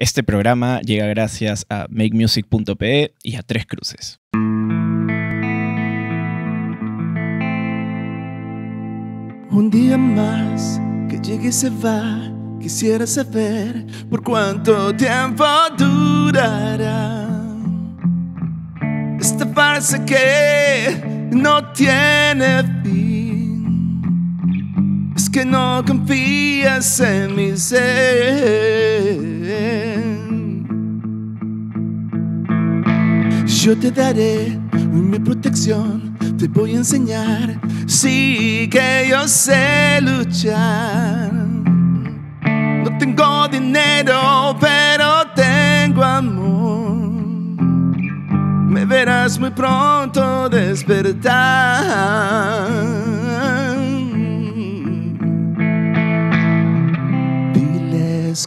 Este programa llega gracias a makemusic.pe y a Tres Cruces. Un día más que llegue y se va, quisiera saber por cuánto tiempo durará. Esta farsa que no tiene fin que no confías en mi ser. Yo te daré mi protección, te voy a enseñar, sí que yo sé luchar. No tengo dinero, pero tengo amor. Me verás muy pronto despertar.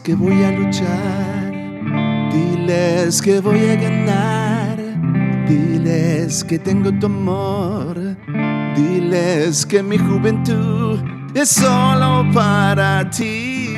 que voy a luchar, diles que voy a ganar, diles que tengo tu amor, diles que mi juventud es solo para ti.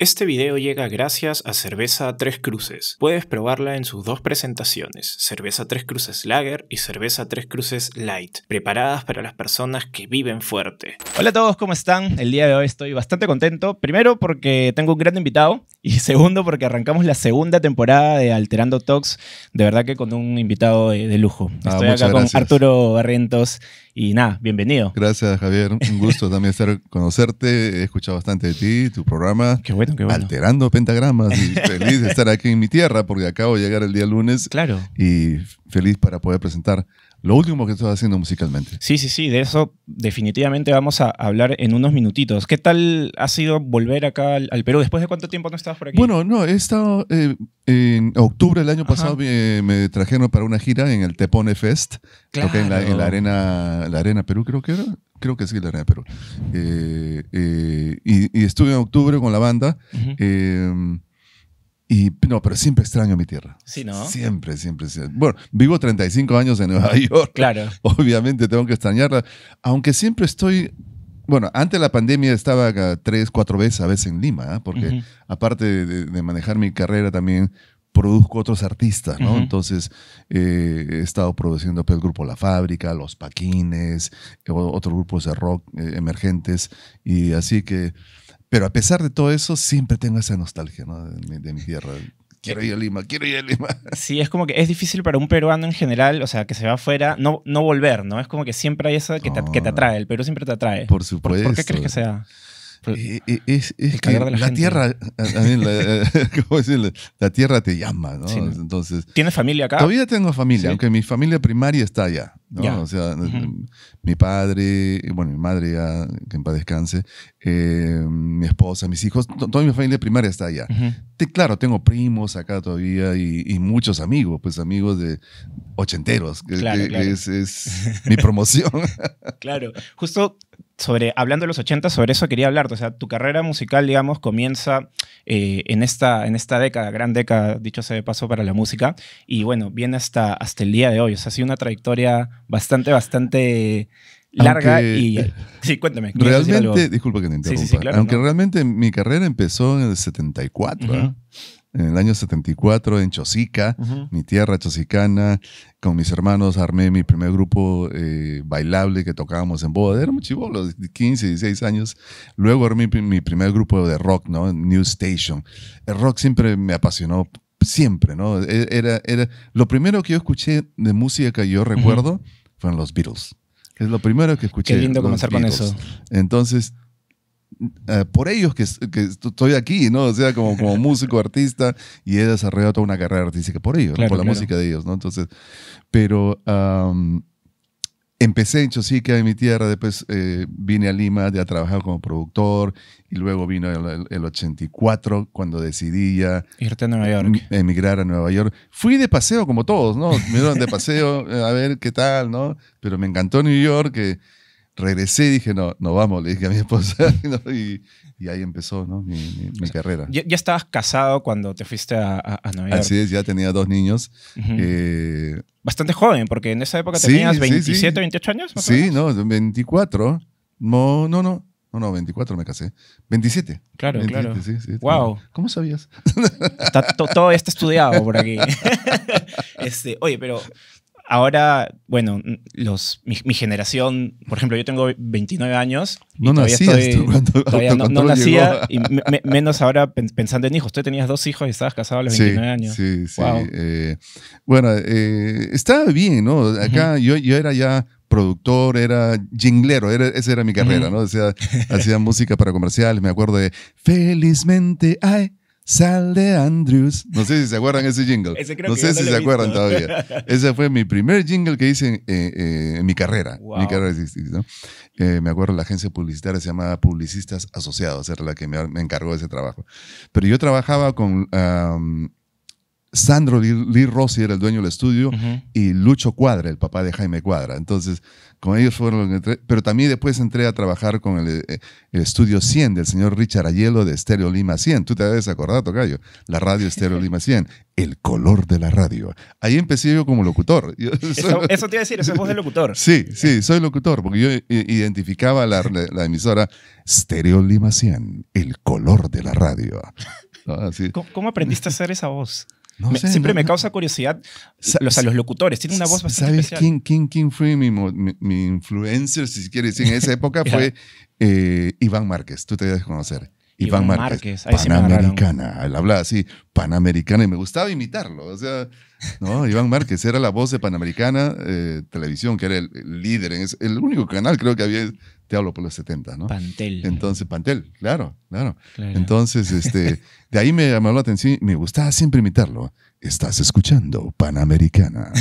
Este video llega gracias a Cerveza Tres Cruces. Puedes probarla en sus dos presentaciones, Cerveza Tres Cruces Lager y Cerveza Tres Cruces Light, preparadas para las personas que viven fuerte. Hola a todos, ¿cómo están? El día de hoy estoy bastante contento, primero porque tengo un gran invitado y segundo porque arrancamos la segunda temporada de Alterando Talks, de verdad que con un invitado de, lujo. Ah, estoy acá con Arturo Barrientos y nada, bienvenido. Gracias, Javier. Un gusto también estar conocerte. He escuchado bastante de ti, tu programa. Qué bueno, qué bueno. Alterando pentagramas. Y feliz de estar aquí en mi tierra porque acabo de llegar el día lunes. Claro. Y feliz para poder presentar lo último que estás haciendo musicalmente. Sí, sí, sí, de eso definitivamente vamos a hablar en unos minutitos. ¿Qué tal ha sido volver acá al, Perú? ¿Después de cuánto tiempo no estabas por aquí? Bueno, no, he estado eh, en octubre del año pasado, me, trajeron para una gira en el Tepone Fest, en, la, arena, la Arena Perú creo que era, creo que sí, la Arena Perú. Eh, eh, y, estuve en octubre con la banda. Y no, pero siempre extraño mi tierra. Sí, ¿no? Siempre, siempre, Bueno, vivo 35 años en Nueva York. Claro. Obviamente tengo que extrañarla. Aunque siempre estoy. Bueno, antes de la pandemia estaba tres, cuatro veces a veces en Lima, ¿eh? porque aparte de, manejar mi carrera también produzco otros artistas, ¿no? Entonces eh, he estado produciendo el pues, grupo La Fábrica, Los Paquines, eh, otros grupos de rock emergentes, y así que pero a pesar de todo eso, siempre tengo esa nostalgia de, mi, tierra quiero eh, ir a Lima, quiero ir a Lima. Sí, es como que es difícil para un peruano en general, o sea, que se va afuera, no, no volver, ¿no? Es como que siempre hay eso que te, que te atrae, el Perú siempre te atrae. Por supuesto. ¿Por, qué crees que sea? es, que la, tierra, la, La tierra te llama, ¿no? Entonces, ¿Tienes familia acá? Todavía tengo familia, aunque mi familia primaria está allá. O sea, eh, mi padre, bueno, mi madre ya, que en paz descanse, eh, mi esposa, mis hijos, toda mi familia primaria está allá. claro, tengo primos acá todavía y, muchos amigos, pues amigos de ochenteros, que, claro, es mi promoción. claro, justo sobre, hablando de los 80, sobre eso quería hablarte. O sea, tu carrera musical, digamos, comienza eh, en, esta, en esta década, gran década, dicho sea de paso, para la música. Y bueno, viene hasta, hasta el día de hoy. O sea, ha sido una trayectoria bastante, bastante larga y... Eh, sí, cuéntame. Realmente, disculpa que te interrumpa. Aunque realmente mi carrera empezó en el 74 en el año 74 en Chosica, mi tierra chosicana. Con mis hermanos armé mi primer grupo eh, bailable que tocábamos en boda. Éramos los 15, 16 años. Luego armé mi primer grupo de rock, ¿no? New Station. El rock siempre me apasionó siempre, ¿no? E, era, era, lo primero que yo escuché de música que yo recuerdo fueron los Beatles. Es lo primero que escuché. Qué lindo comenzar con eso. Entonces, eh, por ellos que, estoy aquí, ¿no? O sea, como, músico, artista, y he desarrollado toda una carrera artística por ellos, por la música de ellos, ¿no? Entonces, pero empecé en Chosica, en mi tierra, después eh, vine a Lima ya a trabajar como productor, y luego vino el, 84, cuando decidí ya irte a Nueva York. Emigrar a Nueva York. Fui de paseo como todos, ¿no? Me dieron de paseo a ver qué tal, ¿no? Pero me encantó New York. que regresé y dije, no, no vamos, le dije a mi esposa. Y, ahí empezó ¿no? mi, mi, carrera. Ya, estabas casado cuando te fuiste a, a, Nueva York. Así es, ya tenía dos niños. Eh, Bastante joven, porque en esa época tenías 27, 28 años. sí, no, 24. No, no, no. No, no, 24 me casé. 27. Claro, claro. Sí, sí, wow. ¿Cómo sabías? todo está estudiado por aquí. este, oye, pero Ahora, bueno, los, mi, generación, por ejemplo, yo tengo 29 años. No nacías tú todavía no, no nacía, y menos ahora pensando en hijos. Usted tenías dos hijos y estabas casado a los 29 años. Sí, sí. Wow. Eh, bueno, eh, estaba bien, ¿no? Acá yo, yo era ya productor, era jinglero, era, esa era mi carrera, ¿no? sea, hacía música para comerciales, me acuerdo de Felizmente, ay, Sal de Andrews. No sé si se acuerdan ese jingle. Ese no sé si se acuerdan todavía. Ese fue mi primer jingle que hice en, eh, eh, mi carrera. Mi carrera eh, me acuerdo la agencia publicitaria se llamaba Publicistas Asociados, era la que me, encargó ese trabajo. Pero yo trabajaba con Sandro Lee, Rossi, era el dueño del estudio, y Lucho Cuadra, el papá de Jaime Cuadra. Entonces con ellos fueron los que pero también después entré a trabajar con el, eh, estudio 100 del señor Richard Ayelo de Stereo Lima 100. Tú te debes acordar, Tocayo. La radio Stereo Lima 100, el color de la radio. Ahí empecé yo como locutor. eso, te iba a decir, esa voz de locutor. Sí, sí, soy locutor, porque yo identificaba la, la, emisora Stereo Lima 100, el color de la radio. Ah, ¿Cómo aprendiste a hacer esa voz? siempre me causa curiosidad los, a los locutores. Tiene una voz bastante ¿Sabes Quién, quién, fue mi, influencer, si quieres decir, en esa época? fue eh, Iván Márquez. Tú te debes conocer. Iván, Iván Márquez, panamericana. él hablaba así, panamericana, y me gustaba imitarlo. O sea, no, Iván Márquez era la voz de Panamericana eh, Televisión, que era el, líder, en el único canal creo que había te hablo por los 70, ¿no? Pantel. Entonces, Pantel, claro, claro. Entonces, este, de ahí me llamó la atención, me gustaba siempre imitarlo. Estás escuchando Panamericana.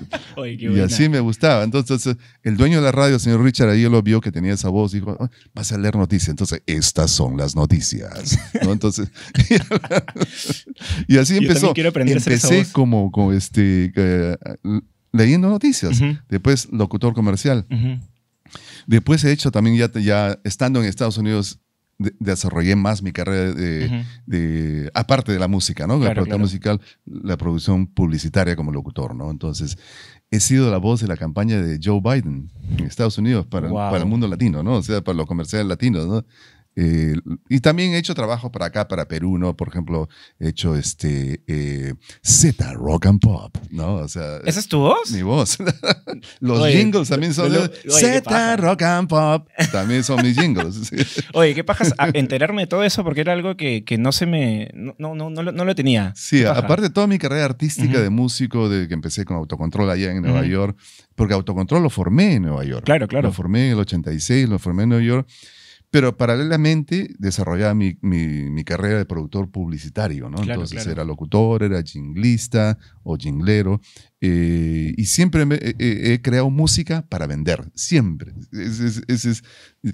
y así me gustaba. Entonces, el dueño de la radio, señor Richard, ahí lo vio que tenía esa voz, dijo, vas a leer noticias. Entonces, estas son las noticias. Entonces, y así empezó. Yo quiero aprender Empecé como, como este, eh, leyendo noticias. Después, locutor comercial. Después, he hecho, también ya, estando en Estados Unidos, desarrollé más mi carrera de, aparte de la música, ¿no? la musical, la producción publicitaria como locutor, ¿no? Entonces, he sido la voz de la campaña de Joe Biden en Estados Unidos para, para el mundo latino, ¿no? O sea, para los comerciales latinos, ¿no? Eh, y también he hecho trabajo para acá, para Perú, ¿no? Por ejemplo, he hecho este eh, Z Rock and Pop, ¿no? O sea. ¿Esa es tu voz? Mi voz. Los jingles también son. Z Rock and Pop también son mis jingles. Oye, ¿qué paja enterarme de todo eso porque era algo que, no se me. No, no, lo, tenía. Sí, aparte de toda mi carrera artística de músico, de que empecé con autocontrol allá en Nueva York, porque autocontrol lo formé en Nueva York. Claro, claro. Lo formé en el 86, lo formé en Nueva York. Pero paralelamente desarrollaba mi, carrera de productor publicitario, ¿no? Entonces era locutor, era jinglista o jinglero. Eh, y siempre he creado música para vender, siempre. Ese es,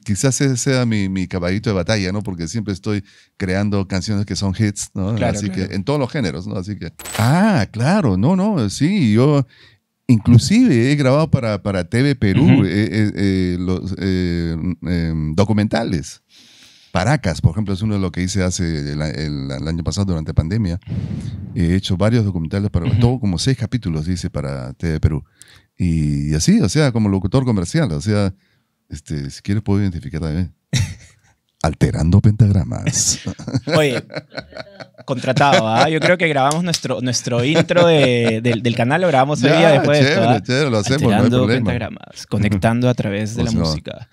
quizás ese sea mi, caballito de batalla, ¿no? Porque siempre estoy creando canciones que son hits, ¿no? Así que en todos los géneros, ¿no? Así que. Ah, claro, no, no, sí, yo Inclusive he grabado para, para TV Perú eh, eh, eh, em, documentales. Paracas, por ejemplo, es uno de lo que hice hace el, año pasado durante pandemia. He hecho varios documentales para, todo como seis capítulos hice para TV Perú. Y, y, así, o sea, como locutor comercial, o sea, este, si quieres puedo identificar también. Alterando pentagramas. Oye, contratado, ¿ah? Yo creo que grabamos nuestro, nuestro intro de, del, canal, lo grabamos hoy día después de esto, chévere, ¿ah? lo hacemos, Alterando pentagramas, conectando a través de la música.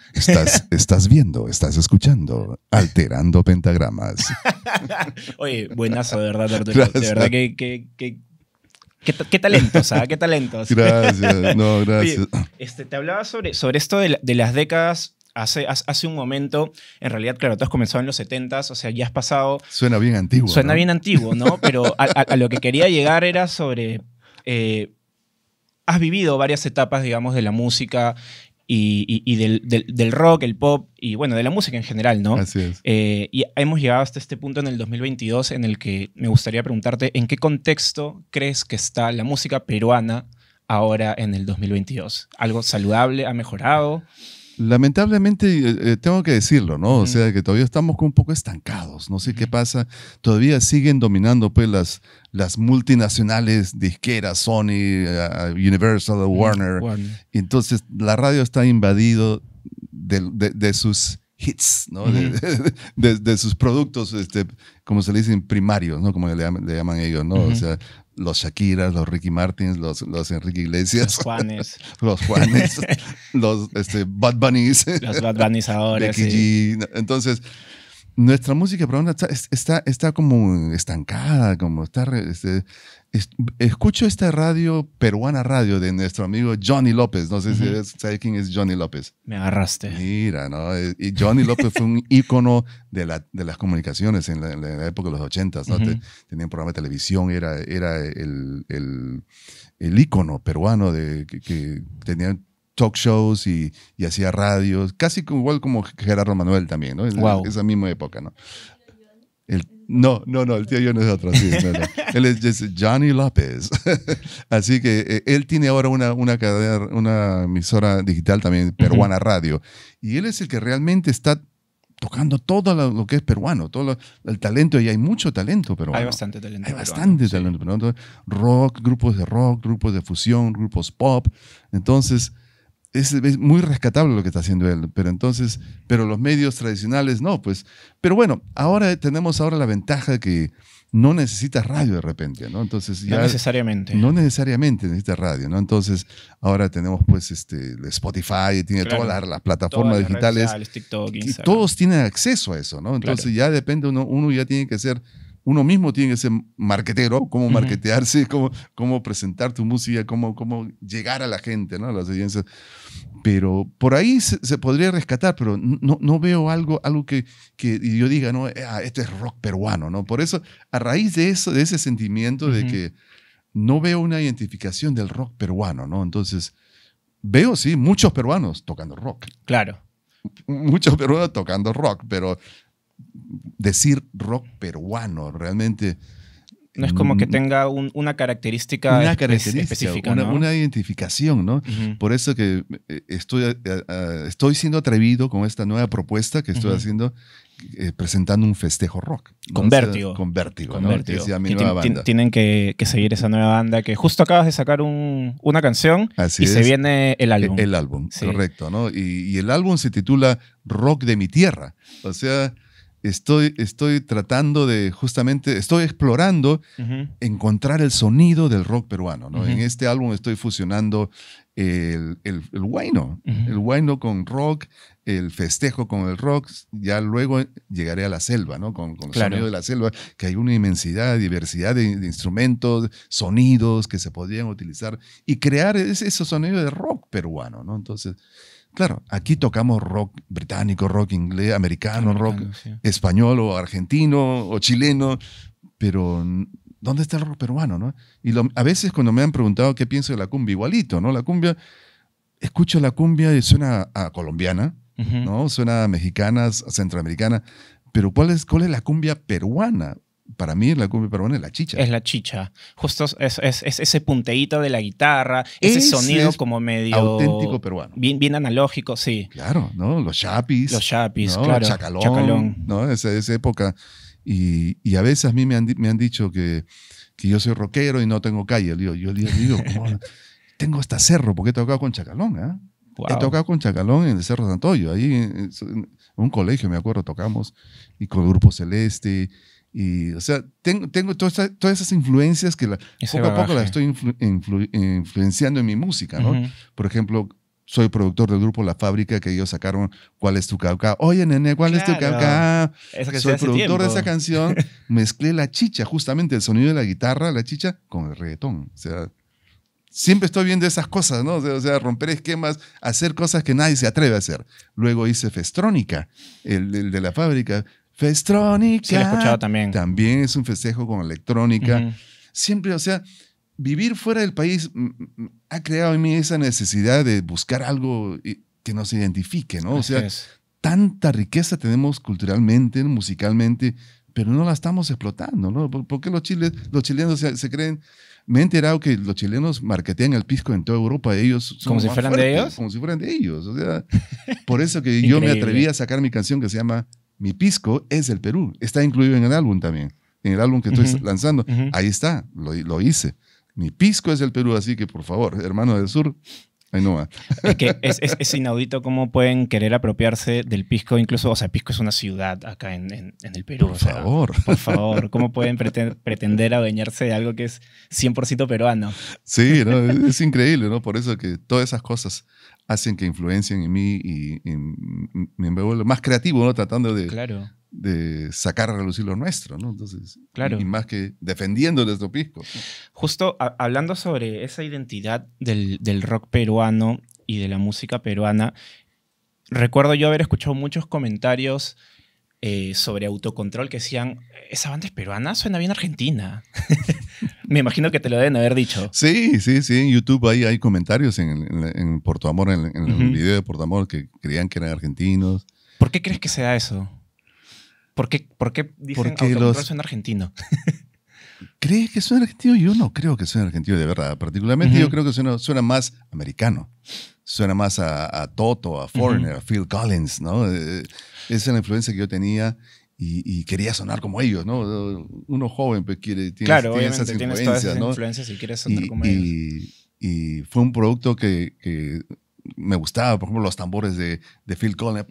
Estás, viendo, estás escuchando, alterando pentagramas. Oye, buenazo, de verdad, Arturo. De verdad que, que, Qué, talento, talentos, ¿ah? Qué talentos. Gracias, no, gracias. este, te hablaba sobre, sobre esto de, de, las décadas hace, un momento, en realidad, claro, tú has comenzado en los 70s, o sea, ya has pasado... Suena bien antiguo. Suena bien antiguo, ¿no? Pero a, lo que quería llegar era sobre... Eh, has vivido varias etapas, digamos, de la música y, del, rock, el pop y bueno, de la música en general, ¿no? Así es. Eh, y hemos llegado hasta este punto en el 2022 en el que me gustaría preguntarte en qué contexto crees que está la música peruana ahora en el 2022. ¿Algo saludable? ¿Ha mejorado? Lamentablemente, eh, eh, tengo que decirlo, ¿no? O sea, que todavía estamos un poco estancados, no sé qué pasa. Todavía siguen dominando, pues, las, multinacionales disqueras, Sony, eh, Universal, Warner. Entonces, la radio está invadido de, sus hits, ¿no? De, sus productos, este, como se le dicen, primarios, ¿no? Como le, le llaman, ellos, ¿no? O sea, los Shakiras, los Ricky Martins, los, los Enrique Iglesias. Los Juanes. los Juanes. los este, Bad Bunnies. Los Bad Bunnies Entonces, nuestra música pero está, está, como estancada, como está... Este, escucho esta radio, peruana radio, de nuestro amigo Johnny López. No sé si sabes quién es Johnny López. Me agarraste. Mira, ¿no? Eh, y Johnny López fue un ícono de, de las comunicaciones en la, época de los ochentas, ¿no? Tenía un programa de televisión, era, era el, el, ícono peruano de, que, que tenían talk shows y, hacía radios, casi igual como Gerardo Manuel también, ¿no? Esa misma época, ¿no? El, no, no, no, el tío John es otro. Él es, Johnny López. Así que eh, él tiene ahora una, cadena, una emisora digital también, Peruana Radio. Y él es el que realmente está tocando todo lo, que es peruano, todo el talento, y hay mucho talento peruano. Hay bastante talento. Hay bastante talento peruano. Rock, grupos de rock, grupos de fusión, grupos pop. Entonces es, muy rescatable lo que está haciendo él, pero entonces, pero los medios tradicionales no, pues. Pero bueno, ahora tenemos ahora la ventaja que no necesita radio de repente, ¿no? Entonces ya, no necesariamente. No necesariamente necesitas radio, ¿no? Entonces ahora tenemos pues este Spotify, tiene todas las, plataformas digitales. TikTok, todos tienen acceso a eso, ¿no? Entonces ya depende uno, uno ya tiene que ser uno mismo tiene que ser marquetero, cómo uh cómo, presentar tu música, cómo, cómo llegar a la gente, ¿no? Las audiencias. Pero por ahí se, podría rescatar, pero no, no veo algo, algo que, que yo diga, no, este es rock peruano, ¿no? Por eso, a raíz de eso, de ese sentimiento de que no veo una identificación del rock peruano, ¿no? Entonces, veo, sí, muchos peruanos tocando rock. Claro. Muchos peruanos tocando rock, pero decir rock peruano, realmente. No es como que mm, tenga una característica, una específica. Una, identificación, ¿no? Por eso que eh, estoy, eh, eh, estoy siendo atrevido con esta nueva propuesta que estoy haciendo, presentando un festejo rock. convertido Con vértigo. Tienen que, seguir esa nueva banda que justo acabas de sacar una canción y se viene el e-, álbum. El, álbum, correcto, y el álbum se titula Rock de mi tierra. O sea estoy, estoy tratando de justamente, estoy explorando encontrar el sonido del rock peruano. En este álbum estoy fusionando el, el, el guayno, el con rock, el festejo con el rock, ya luego llegaré a la selva, ¿no? Con, con el sonido de la selva, que hay una inmensidad, diversidad de, instrumentos, sonidos que se podrían utilizar y crear ese, ese sonido de rock peruano, ¿no? Entonces, Claro, aquí tocamos rock británico, rock inglés, americano, rock español o argentino o chileno, pero ¿dónde está el rock peruano? No? Y a veces cuando me han preguntado qué pienso de la cumbia, igualito, ¿no? La cumbia, escucho la cumbia y suena a colombiana, ¿no? Suena a mexicana, centroamericana, pero ¿cuál es, ¿cuál es la cumbia peruana? para mí la cumbia peruana es la chicha. Es la chicha. Justo es, es, ese punteíto de la guitarra, ese sonido como medio... Auténtico peruano. Bien, bien analógico, sí. Claro, ¿no? Los chapis. Los chapis, claro. Chacalón. Chacalón. ¿no? Esa, esa época. Y, y, a veces a mí me han, me han dicho que, que, yo soy rockero y no tengo calle. Yo, yo, yo digo, tengo hasta cerro, porque he tocado con Chacalón, ¿eh? He tocado con Chacalón en el Cerro Santoyo, ahí en un colegio, me acuerdo, tocamos, y con el Grupo Celeste, y, o sea, tengo, tengo todas esas influencias que poco a poco las estoy influenciando en mi música, ¿no? Por ejemplo, soy productor del grupo La Fábrica, que ellos sacaron ¿Cuál es tu cauca? Oye, nene, ¿cuál es tu cauca? Soy productor de esa canción. Mezclé la chicha, justamente el sonido de la guitarra, la chicha, con el reggaetón. O sea, siempre estoy viendo esas cosas, ¿no? O sea, romper esquemas, hacer cosas que nadie se atreve a hacer. Luego hice Festrónica, el, el de La Fábrica Festrónica. Sí, he escuchado también. También es un festejo con electrónica. Siempre, o sea, vivir fuera del país ha creado en mí esa necesidad de buscar algo que nos identifique, ¿no? O sea, tanta riqueza tenemos culturalmente, musicalmente, pero no la estamos explotando, ¿no? ¿Por, qué los, chiles, los chilenos se, creen? Me he enterado que los chilenos marquetean el pisco en toda Europa, ellos como si fueran de ellos. Como si fueran de ellos, o sea, por eso que yo me atreví a sacar mi canción que se llama mi pisco es el Perú. Está incluido en el álbum también, en el álbum que estoy lanzando. Ahí está, lo, hice. Mi pisco es el Perú, así que por favor, hermano del sur. Ahí no va. Es que es, inaudito cómo pueden querer apropiarse del pisco, incluso, o sea, Pisco es una ciudad acá en, en, el Perú. Por favor. Por favor, ¿cómo pueden pretender, adueñarse de algo que es 100% peruano? Sí, es increíble, ¿no? Por eso que todas esas cosas hacen que influencien en mí y, me vuelvo más creativo, ¿no? Tratando de, sacar a relucir lo nuestro, ¿no? Entonces, y, más que defendiendo nuestro pisco. Justo hablando sobre esa identidad del, del, rock peruano y de la música peruana, recuerdo yo haber escuchado muchos comentarios eh, sobre autocontrol que decían, esa banda es peruana, suena bien argentina. Me imagino que te lo deben haber dicho. Sí, sí, sí, en YouTube hay, hay comentarios en, en, Porto Amor, en, el video de Porto Amor, que creían que eran argentinos. ¿Por qué crees que sea eso? ¿Por qué, por qué dicen que autocontrol los, suena argentino? ¿Crees que suena argentino? Yo no creo que suene argentino, de verdad. Particularmente yo creo que suena, más americano. Suena más a, Toto, a Foreigner, a Phil Collins, ¿no? Eh, eh, esa es la influencia que yo tenía y, quería sonar como ellos, ¿no? Uno joven pues, quiere, tiene, claro, obviamente esas influencias, tienes todas esas influencias y quieres sonar como ellos. Y fue un producto que, me gustaba, por ejemplo, los tambores de, Phil Collins.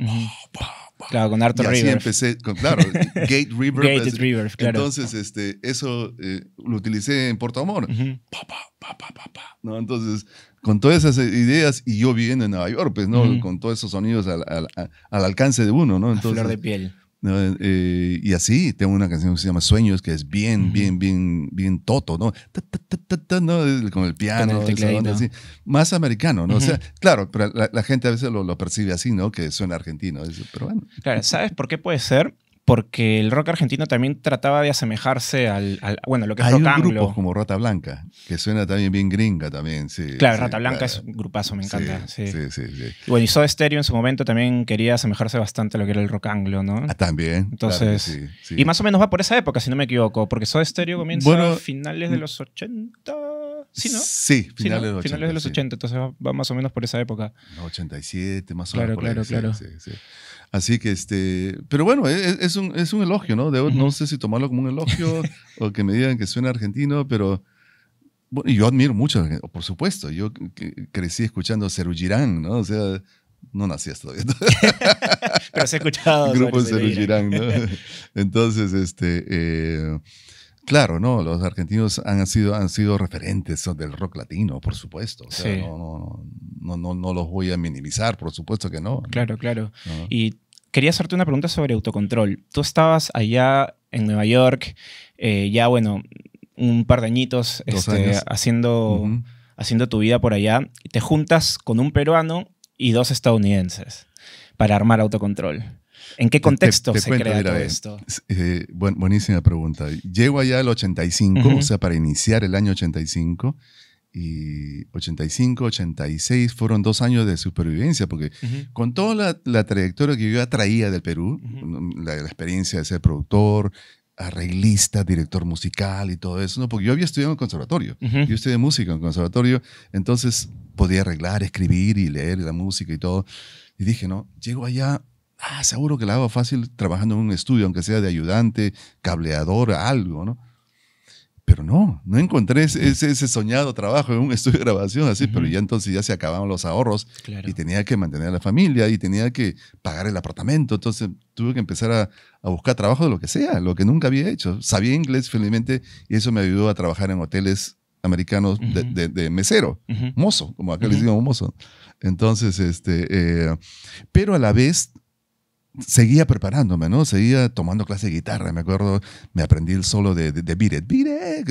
Claro, con Arthur y así empecé, con, claro, Gate River. Gated River, claro. Entonces, este, eso eh, lo utilicé en Puerto Amor. pa, pa, pa, ¿no? Entonces, con todas esas ideas, y yo viviendo en Nueva York, pues, ¿no? Con todos esos sonidos al, alcance de uno, ¿no? Entonces, A flor de piel. Eh, y así, tengo una canción que se llama Sueños, que es bien, bien, bien, bien toto, ¿no? Con el piano, el así. Más americano, ¿no? O sea, claro, pero la, gente a veces lo, percibe así, ¿no? Que suena argentino, pero bueno ¿sabes por qué puede ser? porque el rock argentino también trataba de asemejarse al, bueno, lo que es rock anglo. grupos como Rata Blanca, que suena también bien gringa también, sí. Claro, Rata Blanca es un grupazo, me encanta. Sí, sí, sí. Y bueno, y Soda Stereo en su momento también quería asemejarse bastante a lo que era el rock anglo, ¿no? Ah, también. Entonces, y más o menos va por esa época, si no me equivoco, porque Soda Stereo comienza a finales de los 80. Sí, ¿no? Sí, finales, de, los 80, finales de los 80. entonces va, más o menos por esa época. 87, más o menos. Claro, claro, claro. Así que, este, pero bueno, e, e, es, un, es un, elogio, ¿no? No sé si tomarlo como un elogio o que me digan que suena argentino, pero bueno, yo admiro mucho, por supuesto. Yo crecí escuchando Cerú Girán, ¿no? O sea, no nací hasta todavía. pero se ha escuchado. Grupo Cerú Girán, ¿no? Entonces, este... Eh, Claro, no, los argentinos han sido, han sido referentes del rock latino, por supuesto. no, no, no, los voy a minimizar, por supuesto que no. Claro, claro. Y quería hacerte una pregunta sobre autocontrol. Tú estabas allá en Nueva York, eh, ya bueno, un par de añitos este, haciendo, haciendo tu vida por allá, te juntas con un peruano y dos estadounidenses para armar autocontrol. ¿En qué contexto se todo esto? buenísima pregunta. Llego allá al 85, o sea, para iniciar el año 85. Y 85, 86 fueron dos años de supervivencia, porque con toda la, trayectoria que yo traía del Perú, mm, mm, la, experiencia de ser productor, arreglista, director musical y todo eso, ¿no? Porque yo había estudiado en el conservatorio, yo estudié música en el conservatorio, entonces podía arreglar, escribir y leer la música y todo. Y dije, no, llego allá Ah, seguro que la hago fácil trabajando en un estudio, aunque sea de ayudante, cableador, algo, ¿no? Pero no, no encontré ese, ese soñado trabajo en un estudio de grabación así, pero ya entonces ya se acababan los ahorros y tenía que mantener a la familia y tenía que pagar el apartamento, entonces tuve que empezar a, buscar trabajo de lo que sea, lo que nunca había hecho. Sabía inglés felizmente y eso me ayudó a trabajar en hoteles americanos de, mesero, mozo, como acá les digo, mozo. Entonces, este, eh, pero a la vez seguía preparándome, ¿no? Seguía tomando clase de guitarra, me acuerdo, me aprendí el solo de, de, de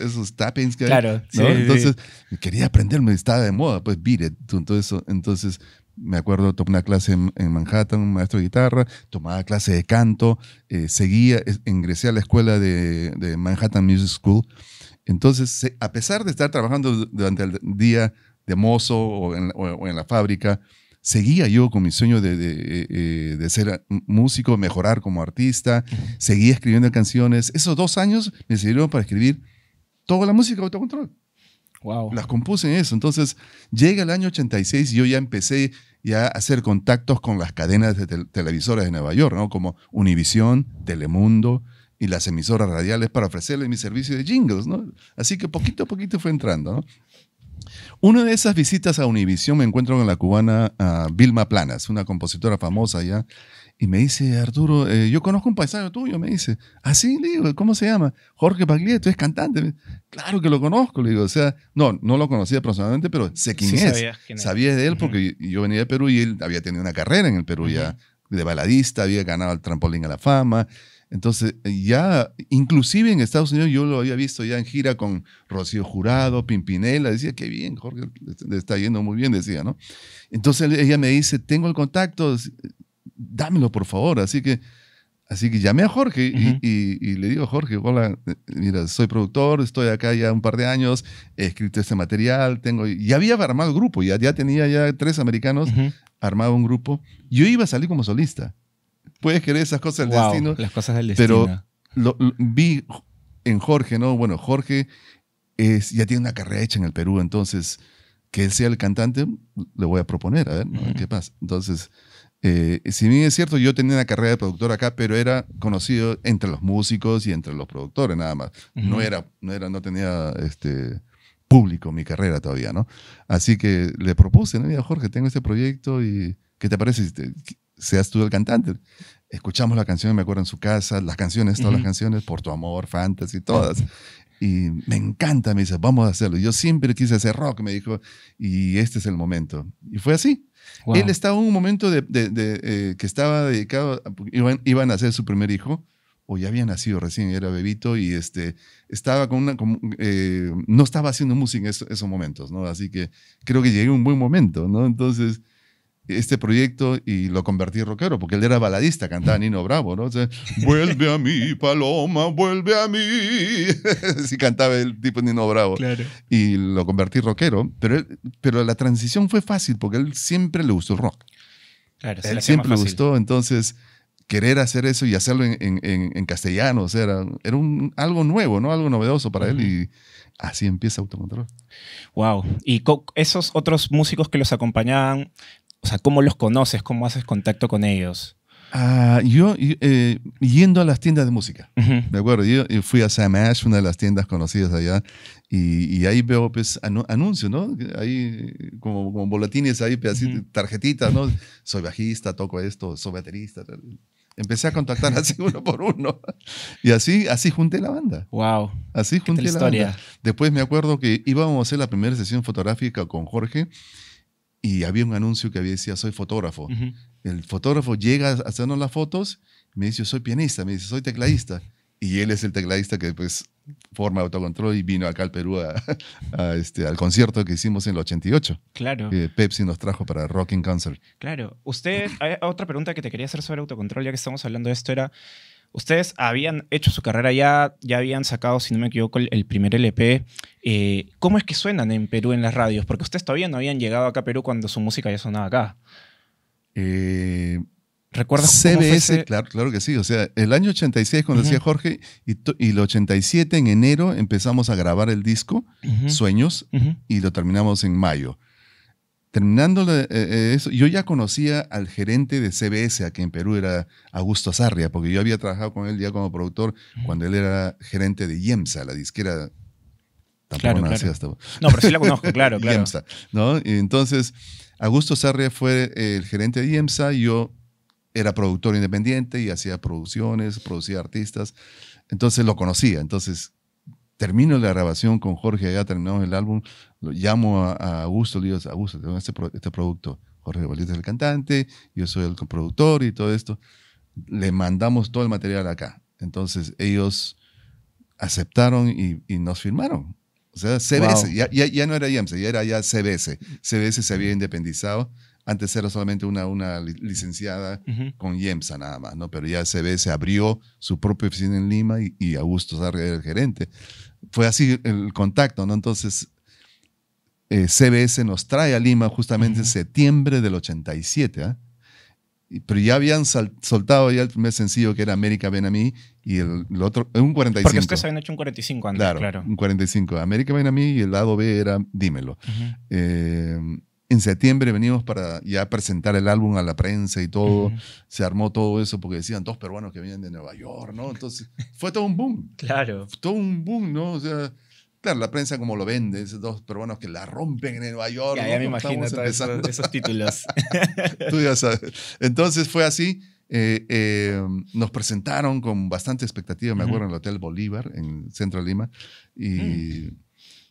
esos, tappings que... Claro, Entonces, quería aprenderme, estaba de moda, pues Beat It, entonces, entonces me acuerdo, tomé una clase en, Manhattan, un maestro de guitarra, tomaba clase de canto, eh, seguía, ingresé a la escuela de, Manhattan Music School, entonces, a pesar de estar trabajando durante el día de mozo o en la fábrica, seguía yo con mi sueño de, eh, eh, ser ah, músico, mejorar como artista, seguía escribiendo canciones. Esos dos años me sirvieron para escribir toda la música de autocontrol. Wow. Las compuse en eso. Entonces, llega el año 86 y yo ya empecé ya a hacer contactos con las cadenas de televisoras de Nueva York, ¿no? Como Univisión, Telemundo y las emisoras radiales para ofrecerles mi servicio de jingles, ¿no? Así que poquito a poquito fue entrando, ¿no? Una de esas visitas a Univisión me encuentro con la cubana ah, Vilma Planas, una compositora famosa ya, y me dice, Arturo, eh, yo conozco un paisaje tuyo, me dice, así, ah, le digo, ¿cómo se llama? Jorge Paglietto, es cantante. claro que lo conozco, le digo, o sea, no, no lo conocía personalmente, pero sé quién, es. Sabía de él porque yo venía de Perú y él había tenido una carrera en el Perú ya, de baladista, había ganado el trampolín a la fama, entonces, ya, inclusive en Estados Unidos, yo lo había visto ya en gira con Rocío Jurado, Pimpinela, decía, qué bien, Jorge, le está yendo muy bien, decía, ¿no? Entonces ella me dice, tengo el contacto, dámelo por favor. Así que, así que llamé a Jorge y, le digo, Jorge, hola, mira, soy productor, estoy acá ya un par de años, he escrito este material, tengo, ya había armado grupo, ya, ya tenía ya tres americanos, armaba armado un grupo, yo iba a salir como solista puedes querer esas cosas del destino. Las cosas del destino. Pero lo, vi en Jorge, ¿no? Bueno, Jorge ya tiene una carrera hecha en el Perú, entonces que él sea el cantante, le voy a proponer, a ver, qué pasa. Entonces, eh, si bien es cierto, yo tenía una carrera de productor acá, pero era conocido entre los músicos y entre los productores, nada más. No era, no era, no tenía este público mi carrera todavía, ¿no? Así que le propuse, ¿no? Mira, Jorge, tengo este proyecto y ¿qué te parece? seas tú el cantante. Escuchamos la canción, me acuerdo, en su casa, las canciones, todas las canciones, Por tu amor, Fantasy, todas. Y me encanta, me dice, vamos a hacerlo. Yo siempre quise hacer rock, me dijo, y este es el momento. Y fue así. Él estaba en un momento de, eh, que estaba dedicado, iban, a hacer su primer hijo, o ya había nacido recién, era bebito, y este, estaba con una, eh, no estaba haciendo música en esos momentos, ¿no? Así que creo que llegué un buen momento, ¿no? Entonces, este proyecto y lo convertí en rockero, porque él era baladista, cantaba Nino Bravo, ¿no? vuelve a mí, paloma, vuelve a mí. si cantaba el tipo Nino Bravo. Claro. Y lo convertí en rockero, pero, pero la transición fue fácil, porque él siempre le gustó el rock. Claro, él siempre le gustó, entonces querer hacer eso y hacerlo en, castellano, o sea, era, algo nuevo, ¿no? Algo novedoso para él y así empieza Autocontrol. Wow. ¿Y esos otros músicos que los acompañaban o sea, cómo los conoces, cómo haces contacto con ellos? Ah, yo eh, yendo a las tiendas de música, Me acuerdo? Yo, eh, fui a Sam Ash, una de las tiendas conocidas allá, y, ahí veo pues, anuncios, ¿no? Ahí eh, como, boletines, ahí pues, tarjetitas, ¿no? Soy bajista, toco esto, soy baterista. Empecé a contactar así uno por uno. Y así, así junté la banda. Wow. Así junté la historia. banda. Después me acuerdo que íbamos a hacer la primera sesión fotográfica con Jorge y había un anuncio que había decía, soy fotógrafo. El fotógrafo llega a hacernos las fotos, me dice, soy pianista, me dice, soy tecladista. Y él es el tecladista que pues, forma autocontrol y vino acá al Perú este, al concierto que hicimos en el 88. Claro. Que Pepsi nos trajo para Rocking Concert. Claro. Usted, otra pregunta que te quería hacer sobre autocontrol, ya que estamos hablando de esto, era Ustedes habían hecho su carrera ya, ya habían sacado, si no me equivoco, el, primer LP. Eh, ¿Cómo es que suenan en Perú en las radios? Porque ustedes todavía no habían llegado acá a Perú cuando su música ya sonaba acá. Eh, ¿Recuerdas CBS, claro, que sí. O sea, el año 86, cuando decía Jorge, y, y, el 87 en enero empezamos a grabar el disco, Sueños, y lo terminamos en mayo terminando eh, eh, eso, yo ya conocía al gerente de CBS, aquí en Perú era Augusto Sarria, porque yo había trabajado con él ya como productor cuando él era gerente de Yemsa, la disquera. Tampoco claro, no, no, pero sí la conozco, claro, claro. Y entonces, Augusto Sarria fue el gerente de IEMSA, yo era productor independiente y hacía producciones, producía artistas, entonces lo conocía, entonces termino la grabación con Jorge, ya terminamos el álbum, lo llamo a, Augusto, le digo, Augusto, tengo este, este producto. Jorge Valdés es el cantante, yo soy el productor y todo esto. Le mandamos todo el material acá. Entonces ellos aceptaron y, nos firmaron. O sea, CBS, ya, ya, no era Yemsa, ya era ya CBS. CBS se había independizado. Antes era solamente una, una licenciada con IEMSA nada más, ¿no? Pero ya CBS abrió su propia oficina en Lima y, y Augusto Sarri era el gerente fue así el contacto, ¿no? Entonces, eh, CBS nos trae a Lima justamente en septiembre del 87, ¿ah? pero ya habían soltado ya el primer sencillo que era América ven a mí y el, otro, un 45. Porque ustedes habían hecho un 45 antes, claro. claro. Un 45, América ven a mí y el lado B era Dímelo. eh, en septiembre venimos para ya presentar el álbum a la prensa y todo. Se armó todo eso porque decían dos peruanos que vienen de Nueva York, ¿no? Entonces, fue todo un boom. Claro. Fue todo un boom, ¿no? O sea, claro, la prensa como lo vende, esos dos peruanos que la rompen en Nueva York. Ya, me imagino esos, esos, títulos. Tú ya sabes. Entonces fue así. Eh, eh, nos presentaron con bastante expectativa, me acuerdo, en el Hotel Bolívar, en centro de Lima. Y. Mm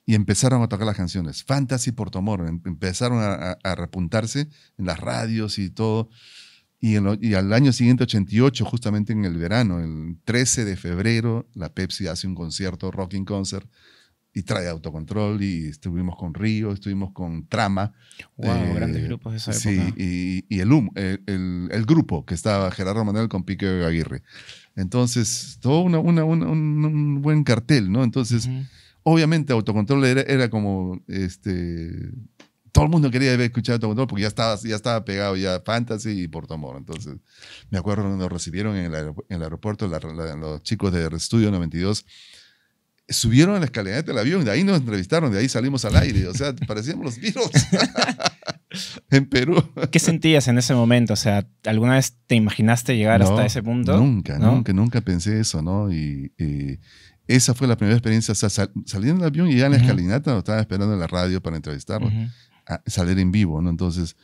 y empezaron a tocar las canciones. Fantasy por em, Empezaron a, repuntarse en las radios y todo. Y, al año siguiente, 88, justamente en el verano, el 13 de febrero, la Pepsi hace un concierto, Rocking Concert, y trae autocontrol. Y estuvimos con Río, estuvimos con Trama. Wow, grandes eh, grupos de esa época. Sí, y, el, grupo que estaba Gerardo Manuel con Pique Aguirre. Entonces, todo una, una, un, buen cartel, ¿no? Entonces. Obviamente autocontrol era, como, este, todo el mundo quería escuchar autocontrol porque ya estaba, ya estaba pegado ya Fantasy y Porto Amor. Entonces, me acuerdo cuando nos recibieron en el, aeropuerto los chicos de Estudio 92 subieron a la escalera del avión, de ahí nos entrevistaron, de ahí salimos al aire, o sea, parecíamos los virus en Perú. ¿Qué sentías en ese momento? O sea, ¿alguna vez te imaginaste llegar hasta ese punto? Nunca, ¿no? nunca, nunca pensé eso, ¿no? y, esa fue la primera experiencia. O sea, del avión y ya en la escalinata nos estaba esperando en la radio para entrevistarlo, a salir en vivo, ¿no? Entonces,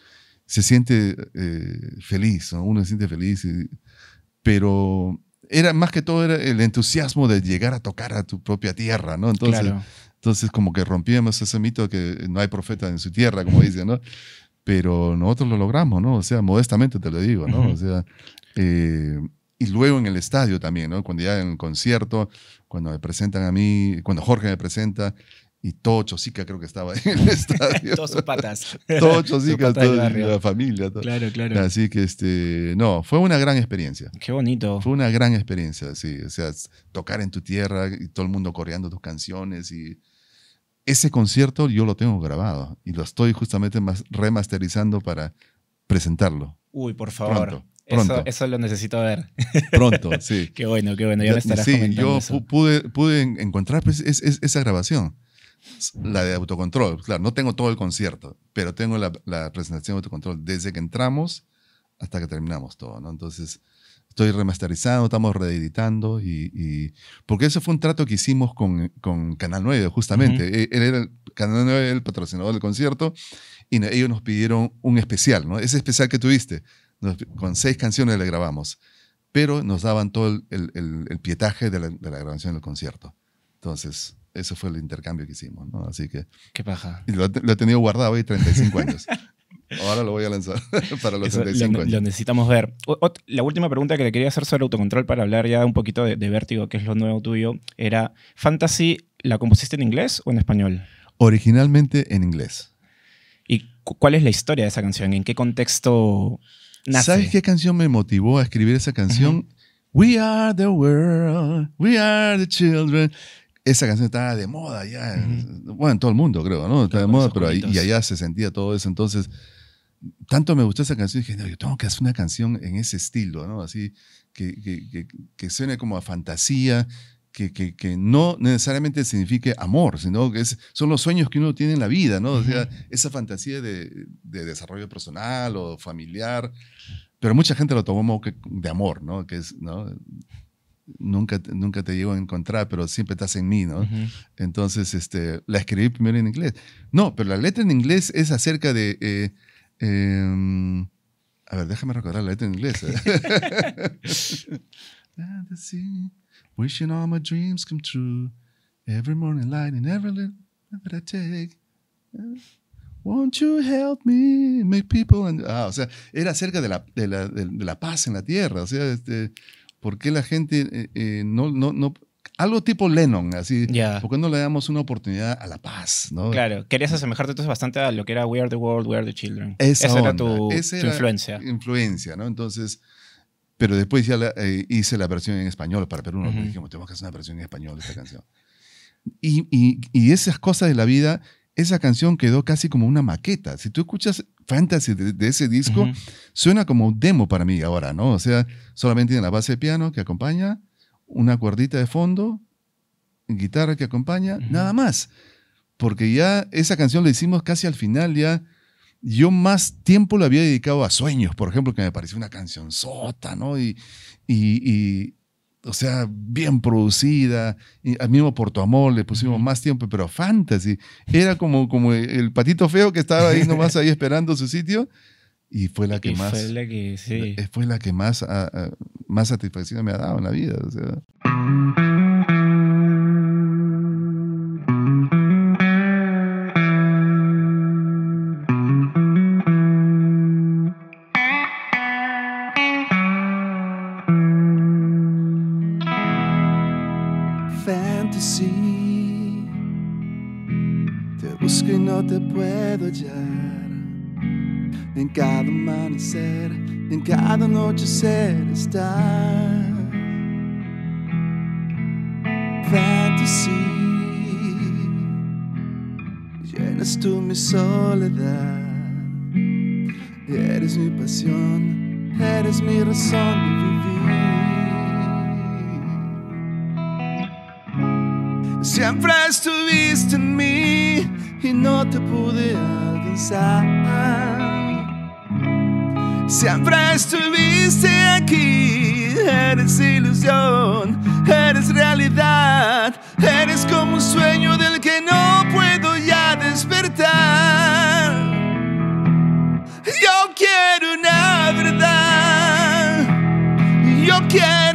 se siente eh, feliz, uno se siente feliz, pero era más que todo era el entusiasmo de llegar a tocar a tu propia tierra, ¿no? Entonces, entonces como que rompíamos ese mito que no hay profeta en su tierra, como dicen, ¿no? Pero nosotros lo logramos, ¿no? O sea, modestamente te lo digo, ¿no? O sea, eh, y luego en el estadio también, ¿no? Cuando ya en el concierto, cuando me presentan a mí, cuando Jorge me presenta y todo Chosica creo que estaba en el estadio. Todos sus patas. todo Chosica, toda la familia. Claro, claro. Así que, este, no, fue una gran experiencia. Qué bonito. Fue una gran experiencia, sí. O sea, tocar en tu tierra y todo el mundo coreando tus canciones y... Ese concierto yo lo tengo grabado y lo estoy justamente remasterizando para presentarlo. Uy, por favor. Pronto. Eso, lo necesito ver. Pronto, sí. qué bueno, qué bueno. Ya me estarás comentando Yo pude, pude encontrar pues, esa grabación. La de autocontrol. Claro, no tengo todo el concierto, pero tengo la, presentación de autocontrol desde que entramos hasta que terminamos todo, ¿no? Entonces, estoy remasterizando, estamos reeditando y, Porque eso fue un trato que hicimos con, con Canal 9, justamente. E, él era el, Canal 9 el patrocinador del concierto y ellos nos pidieron un especial, ¿no? Ese especial que tuviste con seis canciones le grabamos, pero nos daban todo el, el, pietaje de la, grabación del concierto. Entonces, eso fue el intercambio que hicimos, Así que... Qué paja. Lo, he tenido guardado ahí 35 años. Ahora lo voy a lanzar para los 35 años. Lo necesitamos ver. la última pregunta que le quería hacer sobre autocontrol para hablar ya un poquito de, de, Vértigo, que es lo nuevo tuyo, era, ¿Fantasy la compusiste en inglés o en español? Originalmente en inglés. ¿Y cuál es la historia de esa canción? ¿En qué contexto ¿Sabes qué canción me motivó a escribir esa canción? We are the world, we are the children. Esa canción estaba de moda allá, bueno, en todo el mundo creo, ¿no? Estaba de moda, pero ahí, y allá se sentía todo eso. Entonces, tanto me gustó esa canción, dije, no, yo tengo que hacer una canción en ese estilo, ¿no? Así, que, que, que suene como a fantasía, que, que, que, no necesariamente signifique amor, sino que son los sueños que uno tiene en la vida, ¿no? O sea, esa fantasía de, de desarrollo personal o familiar, pero mucha gente lo tomó que, de amor, ¿no? Que es, ¿no? Nunca, nunca te llego a encontrar, pero siempre estás en mí, ¿no? Entonces, este, la escribí primero en inglés. No, pero la letra en inglés es acerca de... Eh, em, a ver, déjame recordar la letra en inglés. ¿eh? Ah, Wishing all my dreams come true. Every morning light and that I take. Won't you help me make people... And ah, o sea, era acerca de la, de, la, de la, paz en la tierra. O sea, este, ¿por qué la gente eh, eh, no, no, no algo tipo Lennon, así. ¿Por qué no le damos una oportunidad a la paz? ¿no? Claro, querías asemejarte entonces bastante a lo que era We Are the World, We Are the Children. Esa, era tu, influencia. Influencia, ¿no? Entonces, pero después hice la, eh, hice la versión en español para Perú. Nos dijimos, tenemos que hacer una versión en español de esta canción. Y, esas cosas de la vida, esa canción quedó casi como una maqueta. Si tú escuchas Fantasy de, ese disco, suena como un demo para mí ahora, ¿no? O sea, solamente tiene la base de piano que acompaña, una cuerdita de fondo, guitarra que acompaña, nada más. Porque ya esa canción la hicimos casi al final, ya yo más tiempo lo había dedicado a sueños, por ejemplo, que me pareció una canción sota, ¿no? Y, o sea, bien producida. al mismo Porto Amor le pusimos más tiempo, pero Fantasy era como, como el patito feo que estaba ahí nomás ahí esperando su sitio. Y fue la que más. Fue la que, más, más satisfacción me ha dado en la vida. O sea. en cada noche ser estás. Fantasy, llenas tú mi soledad. Eres mi pasión, eres mi razón de vivir. Siempre estuviste en mí y no te pude alcanzar. Siempre estuviste aquí, eres ilusión, eres realidad, eres como un sueño del que no puedo ya despertar. Yo quiero una verdad, yo quiero...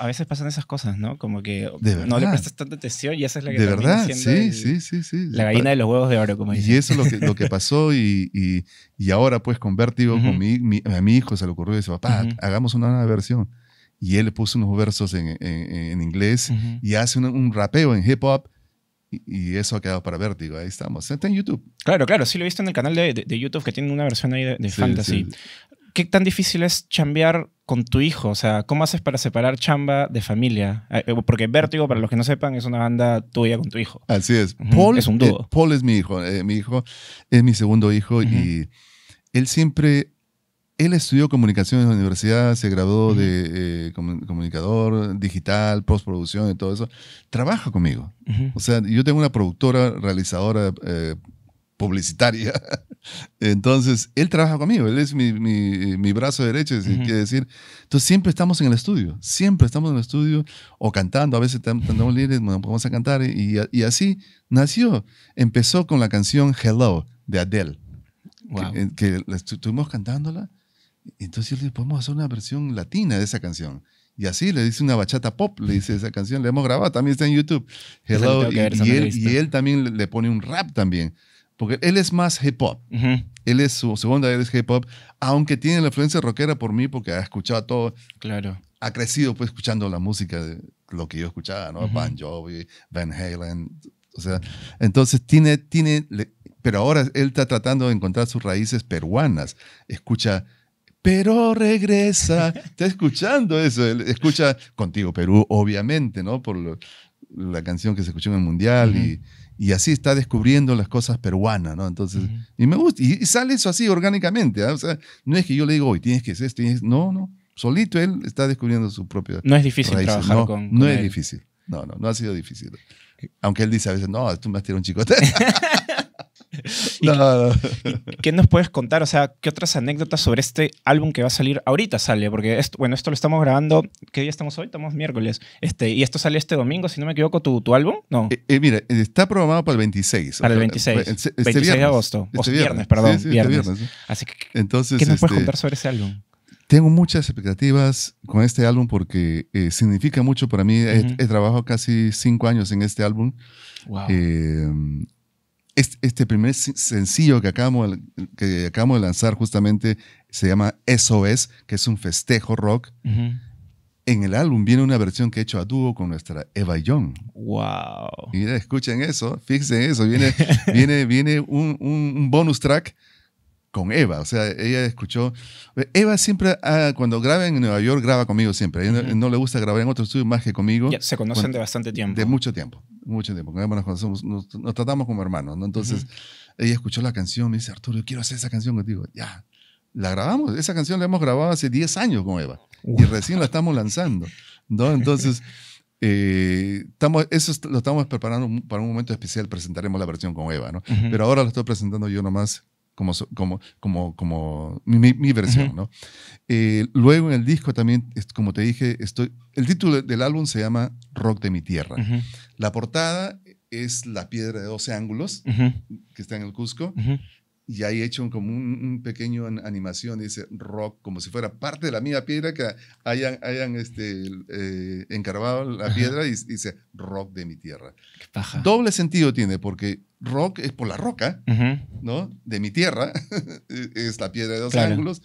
A veces pasan esas cosas, ¿no? Como que no le prestas tanta atención y esa es la que De verdad, sí, sí, sí, sí. La gallina de los huevos de oro, Y eso es lo que, lo que pasó y, y, y ahora pues con Vértigo, a mi hijo se le ocurrió y dice, papá, hagamos una nueva versión. Y él puso unos versos en, en, inglés y hace un rapeo en hip hop y, eso ha quedado para Vértigo, ahí estamos. Está en YouTube. Claro, claro, sí lo he visto en el canal de, de, YouTube que tiene una versión ahí de, fantasy. ¿Qué tan difícil es chambear con tu hijo? O sea, ¿cómo haces para separar chamba de familia? Eh, eh, porque Vértigo, para los que no sepan, es una banda tuya con tu hijo. Así es. Paul, es un dúo. Eh, Paul es mi hijo. mi hijo es mi segundo hijo y él siempre él estudió comunicación en la universidad, se graduó de eh, comunicador digital, postproducción y todo eso. Trabaja conmigo. O sea, yo tengo una productora, realizadora eh, publicitaria. Entonces, él trabaja conmigo, él es mi, mi, brazo derecho, si decir. Entonces, siempre estamos en el estudio, siempre estamos en el estudio o cantando, a veces tenemos libres, vamos a cantar y, así nació. Empezó con la canción Hello de Adele, wow. que, eh, que estuvimos cantándola entonces yo le podemos hacer una versión latina de esa canción. Y así le dice una bachata pop, le dice esa canción, la hemos grabado, también está en YouTube. Hello, y, él, también le pone un rap también, porque él es más hip hop. Él es su, segunda él es hip hop, aunque tiene la influencia rockera por mí, porque ha escuchado todo. Claro. Ha crecido pues escuchando la música, de lo que yo escuchaba, ¿no? Van Jovi, Van Halen. O sea, entonces tiene, tiene, pero ahora él está tratando de encontrar sus raíces peruanas. Escucha pero regresa. Está escuchando eso. escucha Contigo Perú, obviamente, ¿no? Por la canción que se escuchó en el Mundial y, así está descubriendo las cosas peruanas, ¿no? Entonces, y me gusta. Y, sale eso así orgánicamente. ¿ah? sea, no es que yo le digo, hoy tienes que hacer esto, No, no. Solito él está descubriendo su propia. No es difícil trabajar no, No es difícil. No, no, no ha sido difícil. Aunque él dice a veces, no, tú me has tirado un chicote. no, no. ¿Qué nos puedes contar? O sea, ¿qué otras anécdotas sobre este álbum que va a salir? Ahorita sale, porque esto, bueno, esto lo estamos grabando. ¿Qué día estamos hoy? Estamos miércoles. Este, y esto sale este domingo, si no me equivoco, tu, tu álbum. No. Eh, eh, mira, está programado para el 26. Para el 26. Este, de agosto. Este viernes, perdón. Este viernes. Así que, Entonces, ¿qué nos puedes este, contar sobre ese álbum? Tengo muchas expectativas con este álbum porque eh, significa mucho para mí. he, trabajado casi cinco años en este álbum. Wow este primer sencillo que acabamos, que acabamos de lanzar justamente se llama SOS, que es un festejo rock. En el álbum viene una versión que he hecho a dúo con nuestra Eva Young. ¡Wow! Mira, escuchen eso, fíjense eso. Viene, viene, viene un, bonus track con Eva. O sea, ella escuchó. Eva siempre, ah, cuando graba en Nueva York, graba conmigo siempre. no, le gusta grabar en otro estudio más que conmigo. se conocen de bastante tiempo. De mucho tiempo. Mucho tiempo. nos tratamos como hermanos, ¿no? Entonces, ella escuchó la canción, me dice, Arturo, quiero hacer esa canción digo Ya. La grabamos. Esa canción la hemos grabado hace 10 años con Eva. Y recién la estamos lanzando. ¿no? Entonces. Eh, estamos, eso lo estamos preparando para un momento especial, presentaremos la versión con Eva, ¿no? Pero ahora lo estoy presentando yo nomás como, como, como, mi, versión, ¿no? Eh, luego en el disco también, como te dije, estoy, el título del álbum se llama Rock de mi tierra. La portada es la piedra de 12 ángulos que está en el Cusco y ahí he hecho como un, pequeño pequeño animación, dice rock, como si fuera parte de la mía piedra que hayan, hayan este, eh, la piedra y dice rock de mi tierra. Doble sentido tiene, porque rock es por la roca, ¿no? De mi tierra, es la piedra de dos ángulos,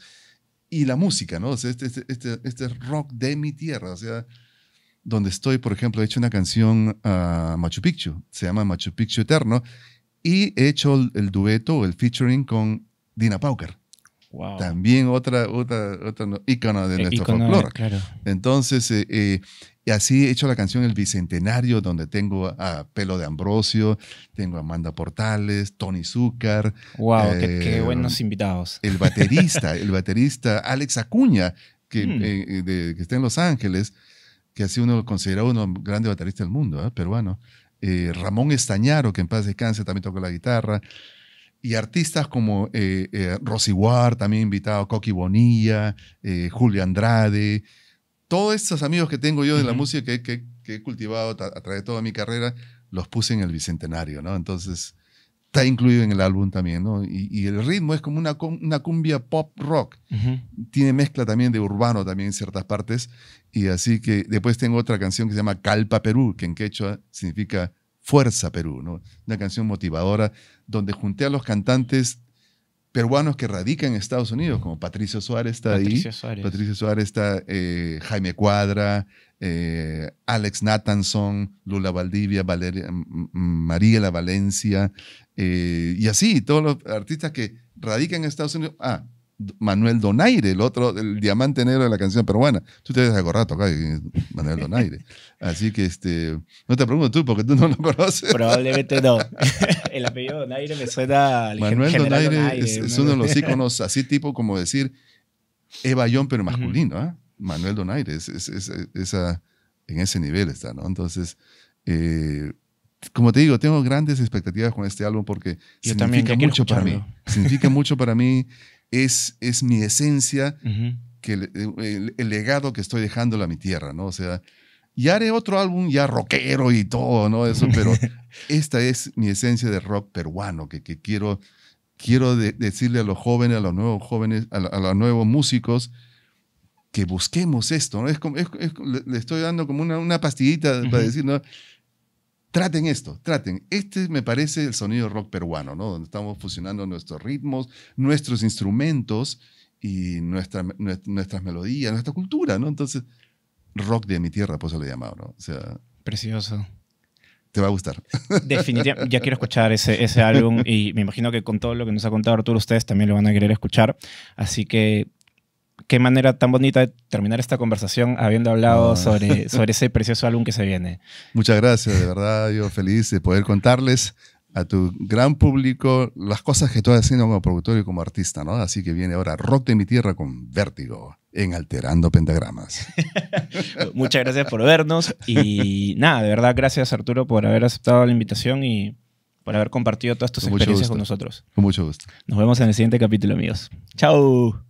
y la música, ¿no? O este este, este, este, rock de mi tierra, o sea, donde estoy, por ejemplo, he hecho una canción a Machu Picchu, se llama Machu Picchu Eterno, y he hecho el, dueto, el featuring con Dina Pauker. Wow. También otra, otra, ícono de eh, nuestro folclore. Claro. Entonces, y eh, eh, así he hecho la canción El Bicentenario, donde tengo a Pelo de Ambrosio, tengo a Amanda Portales, Tony Zúcar. ¡Wow! Qué, buenos invitados! El baterista, el baterista Alex Acuña, que, hmm. que está en Los Ángeles, que ha sido uno, considerado uno de los grandes bateristas del mundo, peruano. Eh, Ramón Estañaro, que en paz descanse, también tocó la guitarra, y artistas como eh, eh Rosy Ward, también invitado, Coqui Bonilla, eh, Julio Andrade, todos estos amigos que tengo yo de la música que, que he cultivado a través de toda mi carrera, los puse en el Bicentenario, ¿no? Entonces, está incluido en el álbum también, ¿no? Y, el ritmo es como una, una cumbia pop rock. Tiene mezcla también de urbano también en ciertas partes. Y así que después tengo otra canción que se llama Calpa Perú, que en quechua significa Fuerza Perú, ¿no? Una canción motivadora donde junté a los cantantes peruanos que radican en Estados Unidos, como Patricio Suárez está Patricio ahí. Suárez. Patricio Suárez está, eh, Jaime Cuadra, eh, Alex Nathanson, Lula Valdivia, Valeria, Mariela Valencia, eh, y así, todos los artistas que radican en Estados Unidos. Ah, Manuel Donaire, el otro, el diamante negro de la canción peruana. Tú te ves algo rato acá, Manuel Donaire. Así que este, no te pregunto tú porque tú no lo conoces. Probablemente no. el apellido Donaire me suena Manuel Donaire, es, uno de los íconos, así tipo como decir Eva Jón, pero masculino. ¿ah? Manuel Donaire, es, esa, en ese nivel está, ¿no? Entonces, eh, como te digo, tengo grandes expectativas con este álbum porque significa mucho para mí. Significa mucho para mí es, mi esencia, que el, legado que estoy dejando a mi tierra, ¿no? O sea, ya haré otro álbum ya rockero y todo, ¿no? Eso, pero esta es mi esencia de rock peruano, que, quiero, quiero decirle a los jóvenes, a los nuevos jóvenes, a, los nuevos músicos, que busquemos esto, ¿no? Es le, estoy dando como una, una pastillita para decir, ¿no? traten esto, traten. Este me parece el sonido rock peruano, ¿no? Donde estamos fusionando nuestros ritmos, nuestros instrumentos y nuestra, nuestras melodías, nuestra cultura, ¿no? Entonces, rock de mi tierra, pues se lo he llamado, ¿no? O sea, Precioso. Te va a gustar. Definitivamente, ya quiero escuchar ese, ese álbum y me imagino que con todo lo que nos ha contado Arturo, ustedes también lo van a querer escuchar. Así que qué manera tan bonita de terminar esta conversación habiendo hablado ah. sobre, sobre ese precioso álbum que se viene. Muchas gracias, de verdad, yo feliz de poder contarles a tu gran público las cosas que estoy haciendo como productor y como artista, ¿no? Así que viene ahora Rock de mi Tierra con Vértigo en Alterando Pentagramas. Muchas gracias por vernos y nada, de verdad gracias Arturo por haber aceptado la invitación y por haber compartido todas tus experiencias con nosotros. Con mucho gusto. Nos vemos en el siguiente capítulo, amigos. Chao.